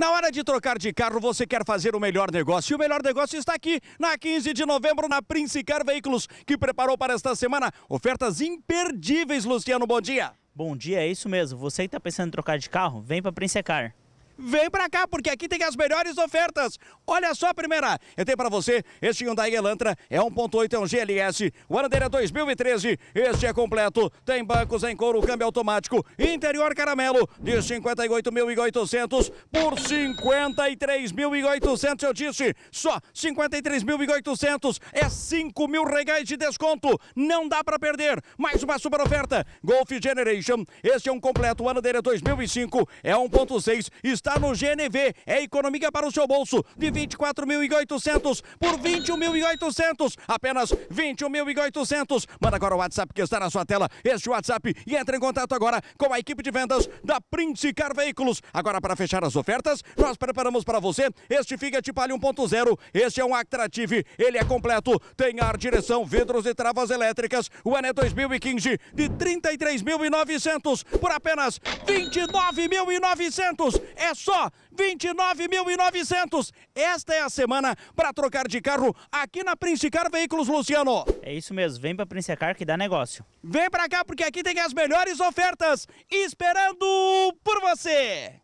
Na hora de trocar de carro, você quer fazer o melhor negócio. E o melhor negócio está aqui, na 15 de novembro, na Prince Car Veículos, que preparou para esta semana ofertas imperdíveis. Luciano, bom dia. Bom dia, é isso mesmo. Você que está pensando em trocar de carro, vem para a Prince Car. Vem pra cá, porque aqui tem as melhores ofertas. Olha só a primeira. Eu tenho pra você, este Hyundai Elantra é 1.8, é um GLS. O ano dele é 2013. Este é completo. Tem bancos em couro, câmbio automático, interior caramelo de 58.800 por 53.800. Eu disse, só 53.800 é 5 mil reais de desconto. Não dá pra perder. Mais uma super oferta. Golf Generation. Este é um completo. O ano dele é 2005. É 1.6. Está está no GNV. É economia para o seu bolso de 24.800 por 21.800. Apenas 21.800. Manda agora o WhatsApp que está na sua tela. Este WhatsApp e entre em contato agora com a equipe de vendas da Prince Car Veículos. Agora para fechar as ofertas, nós preparamos para você este Fiat Palio 1.0. Este é um Actrative. Ele é completo, tem ar, direção, vidros e travas elétricas. O ano é 2015 de 33.900 por apenas 29.900. É é só 29.900. Esta é a semana para trocar de carro aqui na Princicar Veículos, Luciano. É isso mesmo, vem para Princicar que dá negócio. Vem para cá porque aqui tem as melhores ofertas esperando por você.